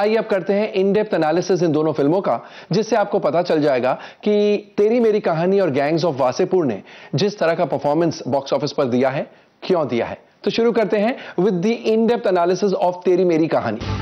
आइए अब करते हैं इन डेप्थ एनालिसिस इन दोनों फिल्मों का जिससे आपको पता चल जाएगा कि तेरी मेरी कहानी और गैंग्स ऑफ वासेपुर ने जिस तरह का परफॉर्मेंस बॉक्स ऑफिस पर दिया है क्यों दिया है तो शुरू करते हैं with the in depth analysis of Teri Meri कहानी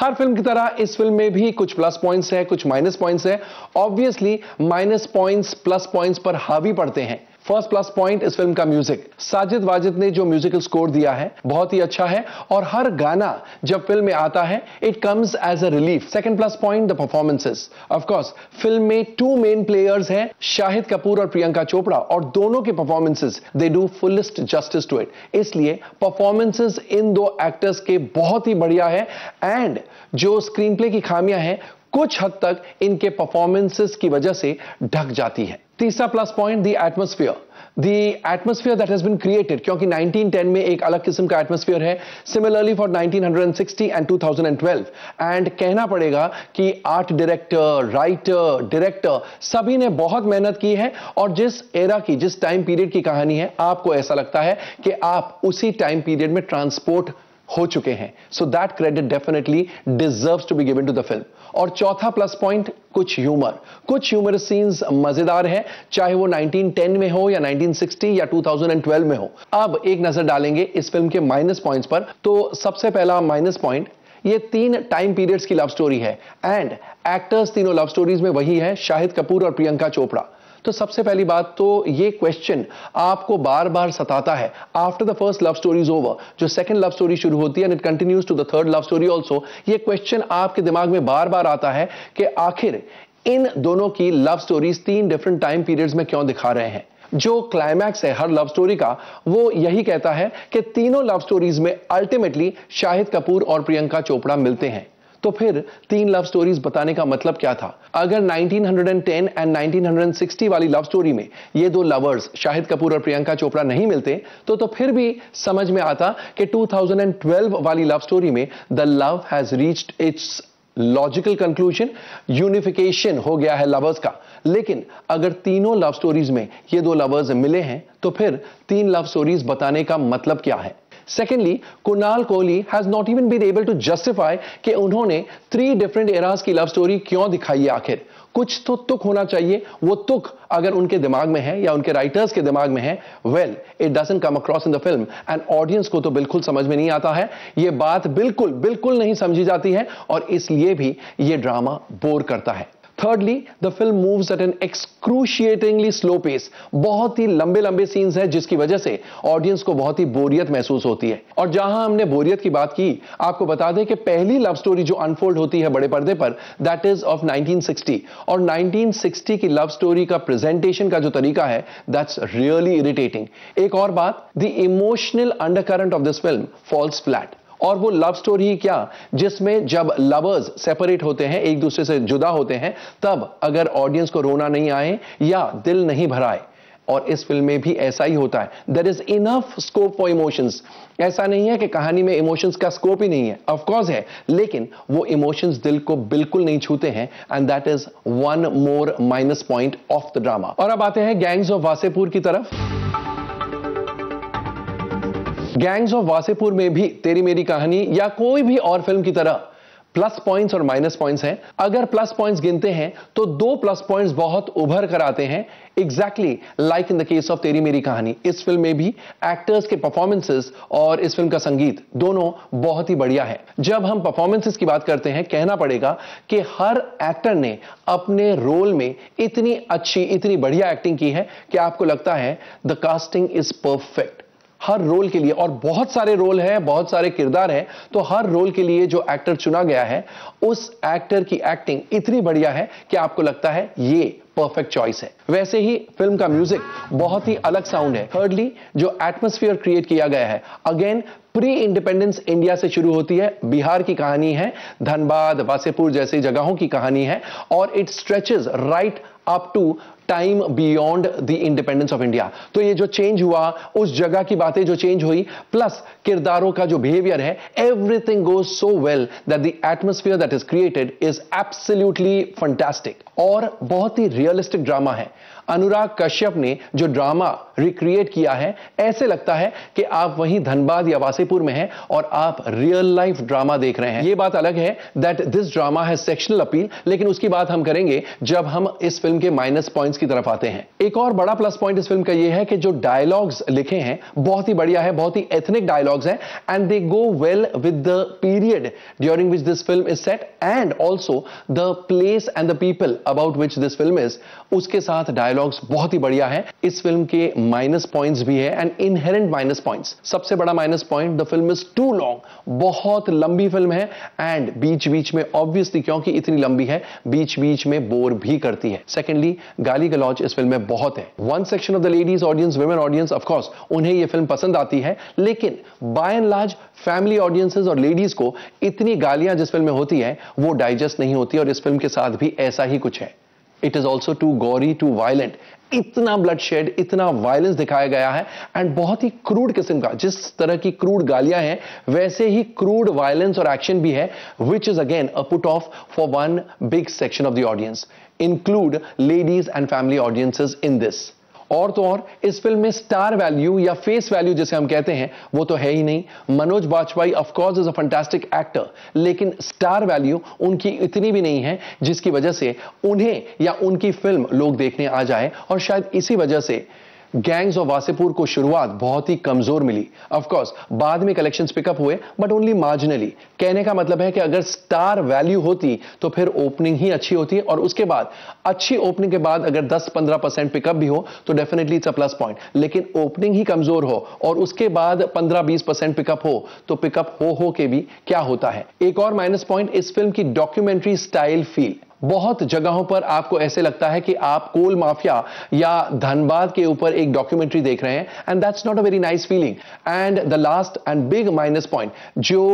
हर फिल्म की तरह इस फिल्म में भी कुछ प्लस पॉइंट्स है कुछ माइनस पॉइंट्स है obviously minus points plus points पर हावी पड़ते हैं फर्स्ट प्लस पॉइंट इस फिल्म का म्यूजिक साजिद वाजिद ने जो म्यूजिकल स्कोर दिया है बहुत ही अच्छा है और हर गाना जब फिल्म में आता है it comes as a relief second plus point the performances of course film में टू मेन प्लेयर्स हैं शाहिद कपूर और प्रियंका चोपड़ा और दोनों के performances they do fullest justice to it इसलिए परफॉर्मेंसेज इन दो एक्टर्स के बहुत ही बढ़िया है एंड जो स्क्रीन प्ले की खामियां हैं कुछ हद तक इनके परफॉर्मेंसेस की वजह से ढक जाती है तीसरा plus point the atmosphere the atmosphere that has been created क्योंकि 1910 में एक अलग किस्म का एटमोस्फियर है सिमिलरली फॉर 1960 एंड 2012 एंड कहना पड़ेगा कि आर्ट डायरेक्टर राइटर डायरेक्टर सभी ने बहुत मेहनत की है और जिस एरा की जिस टाइम पीरियड की कहानी है आपको ऐसा लगता है कि आप उसी टाइम पीरियड में ट्रांसपोर्ट हो चुके हैं so that credit definitely deserve to be given to the film और चौथा प्लस पॉइंट कुछ ह्यूमर कुछ ह्यूमर सीन्स मजेदार है चाहे वो 1910 में हो या 1960 या 2012 में हो अब एक नजर डालेंगे इस फिल्म के माइनस पॉइंट्स पर तो सबसे पहला माइनस पॉइंट ये तीन टाइम पीरियड्स की लव स्टोरी है एंड एक्टर्स तीनों लव स्टोरीज में वही है शाहिद कपूर और प्रियंका चोपड़ा तो सबसे पहली बात तो ये क्वेश्चन आपको बार बार सताता है after the first love story is over जो सेकंड लव स्टोरी शुरू होती है and it continues to the third love story also ये क्वेश्चन आपके दिमाग में बार बार आता है कि आखिर इन दोनों की लव स्टोरीज तीन डिफरेंट टाइम पीरियड्स में क्यों दिखा रहे हैं जो क्लाइमैक्स है हर लव स्टोरी का वो यही कहता है कि तीनों लव स्टोरीज में अल्टीमेटली शाहिद कपूर और प्रियंका चोपड़ा मिलते हैं तो फिर तीन लव स्टोरीज बताने का मतलब क्या था अगर 1910 एंड 1960 वाली लव स्टोरी में ये दो लवर्स शाहिद कपूर और प्रियंका चोपड़ा नहीं मिलते तो तो फिर भी समझ में आता कि 2012 वाली लव स्टोरी में the love has reached its logical conclusion unification हो गया है लवर्स का लेकिन अगर तीनों लव स्टोरीज में ये दो लवर्स मिले हैं तो फिर तीन लव स्टोरीज बताने का मतलब क्या है Secondly, Kunal Kohli has not even been able to justify कि उन्होंने three different eras की love story क्यों दिखाई है आखिर कुछ तो तुक होना चाहिए वो तुक अगर उनके दिमाग में है या उनके राइटर्स के दिमाग में है well it doesn't come across in the film and audience को तो बिल्कुल समझ में नहीं आता है ये बात बिल्कुल बिल्कुल नहीं समझी जाती है और इसलिए भी ये ड्रामा बोर करता है thirdly the film moves at an excruciatingly slow pace बहुत ही लंबे लंबे सीन्स हैं जिसकी वजह से ऑडियंस को बहुत ही बोरियत महसूस होती है और जहां हमने बोरियत की बात की आपको बता दें कि पहली लव स्टोरी जो अनफोल्ड होती है बड़े पर्दे पर दैट इज ऑफ 1960 और 1960 की लव स्टोरी का प्रेजेंटेशन का जो तरीका है दैट्स रियली इरिटेटिंग एक और बात the emotional undercurrent of this film falls flat और वो लव स्टोरी क्या जिसमें जब लवर्स सेपरेट होते हैं एक दूसरे से जुदा होते हैं तब अगर ऑडियंस को रोना नहीं आए या दिल नहीं भराए और इस फिल्म में भी ऐसा ही होता है there is enough scope for emotions ऐसा नहीं है कि कहानी में इमोशंस का स्कोप ही नहीं है ऑफ कोर्स है लेकिन वो इमोशंस दिल को बिल्कुल नहीं छूते हैं and that is one more minus point of the drama और अब आते हैं गैंग्स ऑफ वासेपुर की तरफ गैंग्स ऑफ वासेपुर में भी तेरी मेरी कहानी या कोई भी और फिल्म की तरह प्लस पॉइंट्स और माइनस पॉइंट्स हैं अगर प्लस पॉइंट्स गिनते हैं तो दो प्लस पॉइंट्स बहुत उभर कर आते हैं exactly like in the case of Teri Meri कहानी इस फिल्म में भी एक्टर्स के परफॉर्मेंसेस और इस फिल्म का संगीत दोनों बहुत ही बढ़िया है जब हम परफॉर्मेंसेस की बात करते हैं कहना पड़ेगा कि हर एक्टर ने अपने रोल में इतनी अच्छी इतनी बढ़िया एक्टिंग की है कि आपको लगता है द कास्टिंग इज परफेक्ट हर रोल के लिए और बहुत सारे रोल हैं बहुत सारे किरदार हैं तो हर रोल के लिए जो एक्टर चुना गया है उस एक्टर की एक्टिंग इतनी बढ़िया है कि आपको लगता है ये परफेक्ट चॉइस है वैसे ही फिल्म का म्यूजिक बहुत ही अलग साउंड है थर्डली जो एटमोस्फियर क्रिएट किया गया है अगेन प्री इंडिपेंडेंस इंडिया से शुरू होती है बिहार की कहानी है धनबाद वासेपुर जैसी जगहों की कहानी है और it stretches right up to time beyond the independence of India तो ये जो चेंज हुआ उस जगह की बातें जो चेंज हुई प्लस किरदारों का जो बिहेवियर है everything goes so well that the atmosphere that is created is absolutely fantastic और बहुत ही रियलिस्टिक ड्रामा है अनुराग कश्यप ने जो ड्रामा रिक्रिएट किया है ऐसे लगता है कि आप वहीं धनबाद या वासीपुर में हैं और आप रियल लाइफ ड्रामा देख रहे हैं ये बात अलग है दैट दिस ड्रामा है सेक्शनल अपील लेकिन उसकी बात हम करेंगे जब हम इस फिल्म के माइनस पॉइंट्स की तरफ आते हैं एक और बड़ा प्लस पॉइंट इस फिल्म का यह है कि जो डायलॉग्स लिखे हैं बहुत ही बढ़िया है बहुत ही एथनिक डायलॉग्स हैं and they go well with the period during which this film is set and also the place and the people about which this film is उसके साथ डायलॉग्स बहुत ही बढ़िया है इस फिल्म के माइनस पॉइंट्स भी है एंड इनहेरेंट माइनस पॉइंट्स सबसे बड़ा minus point the film is too long बहुत लंबी फिल्म है एंड बीच बीच में ऑब्वियसली क्योंकि इतनी लंबी है बीच बीच में बोर भी करती है सेकेंडली गाली का लॉन्च इस फिल्म में बहुत है one section of the ladies audience women audience of course उन्हें यह फिल्म पसंद आती है लेकिन by and large family audiences और लेडीज को इतनी गालियां जिस फिल्म में होती है वो डाइजेस्ट नहीं होती और इस फिल्म के साथ भी ऐसा ही कुछ है it is also too gory too violent इतना ब्लड शेड इतना वायलेंस दिखाया गया है एंड बहुत ही क्रूड किस्म का जिस तरह की क्रूड गालियां हैं वैसे ही क्रूड वायलेंस और एक्शन भी है which is again a put off for one big section of the audience include ladies and family audiences in this और तो और इस फिल्म में स्टार वैल्यू या फेस वैल्यू जिसे हम कहते हैं वो तो है ही नहीं Manoj Bajpai of course is a fantastic actor लेकिन स्टार वैल्यू उनकी इतनी भी नहीं है जिसकी वजह से उन्हें या उनकी फिल्म लोग देखने आ जाए और शायद इसी वजह से गैंग्स ऑफ वासेपुर को शुरुआत बहुत ही कमजोर मिली ऑफकोर्स बाद में कलेक्शंस पिकअप हुए बट ओनली मार्जिनली कहने का मतलब है कि अगर स्टार वैल्यू होती तो फिर ओपनिंग ही अच्छी होती और उसके बाद अच्छी ओपनिंग के बाद अगर 10-15 परसेंट पिकअप भी हो तो definitely it's a plus point लेकिन ओपनिंग ही कमजोर हो और उसके बाद पंद्रह बीस परसेंट पिकअप हो तो पिकअप हो हो के भी क्या होता है एक और माइनस पॉइंट इस फिल्म की डॉक्यूमेंट्री स्टाइल फील बहुत जगहों पर आपको ऐसे लगता है कि आप कोल माफिया या धनबाद के ऊपर एक डॉक्यूमेंट्री देख रहे हैं and that's not a very nice feeling and the last and big minus point जो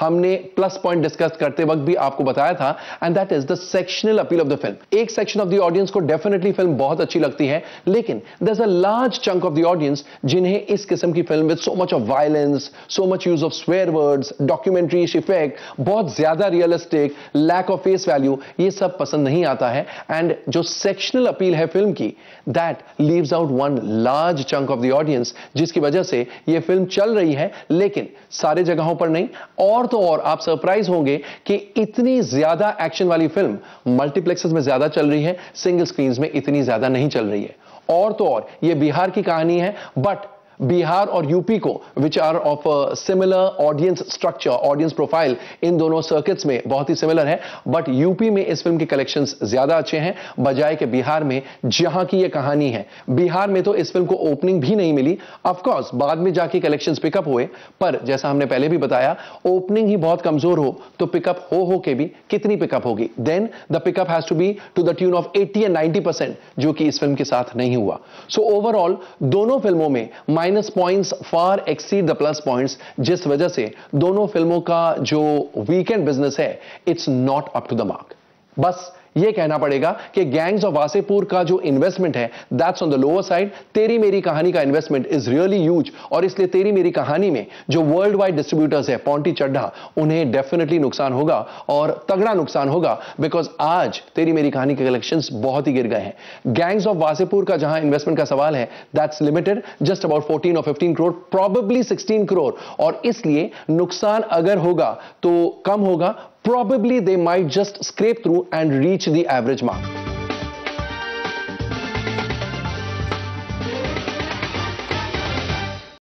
हमने प्लस पॉइंट डिस्कस करते वक्त भी आपको बताया था and that is the sectional appeal of the film एक सेक्शन ऑफ द ऑडियंस को डेफिनेटली फिल्म बहुत अच्छी लगती है लेकिन does a large chunk of the audience जिन्हें इस किस्म की film with so much of violence so much use of swear words documentary effect बहुत ज्यादा realistic lack of face value ये सब पसंद नहीं आता है एंड जो सेक्शनल अपील है फिल्म की that leaves out one large chunk of the audience जिसकी वजह से यह फिल्म चल रही है लेकिन सारे जगहों पर नहीं और और तो और आप सरप्राइज होंगे कि इतनी ज्यादा एक्शन वाली फिल्म मल्टीप्लेक्सेस में ज्यादा चल रही है सिंगल स्क्रीन में इतनी ज्यादा नहीं चल रही है और तो और यह बिहार की कहानी है बट बिहार और यूपी को which are of similar audience structure audience profile इन दोनों सर्किट्स में बहुत ही सिमिलर है बट यूपी में इस फिल्म के कलेक्शन ज्यादा अच्छे हैं बजाय के बिहार में जहां की यह कहानी है बिहार में तो इस फिल्म को ओपनिंग भी नहीं मिली ऑफकोर्स बाद में जाके कलेक्शन पिकअप हुए पर जैसा हमने पहले भी बताया ओपनिंग ही बहुत कमजोर हो तो पिकअप हो हो के भी कितनी पिकअप होगी then the pickup has to be to the tune of 80 and 90 percent जो कि इस फिल्म के साथ नहीं हुआ सो so, ओवरऑल दोनों फिल्मों में minus minus points far exceed the plus points जिस वजह से दोनों फिल्मों का जो वीकेंड बिजनेस है it's not up to the mark बस यह कहना पड़ेगा कि गैंग्स ऑफ वासेपुर का जो इन्वेस्टमेंट है that's on the lower side Teri Meri कहानी का इन्वेस्टमेंट इज रियली यूज और इसलिए तेरी मेरी कहानी में जो वर्ल्ड वाइड डिस्ट्रीब्यूटर्स है पॉन्टी चड्ढा उन्हें डेफिनेटली नुकसान होगा और तगड़ा नुकसान होगा बिकॉज आज तेरी मेरी कहानी के कलेक्शन बहुत ही गिर गए हैं गैंग्स ऑफ वासेपुर का जहां इन्वेस्टमेंट का सवाल है that's limited just about fourteen और fifteen crore probably sixteen crore और इसलिए नुकसान अगर होगा तो कम होगा probably they might just scrape through and reach the average mark.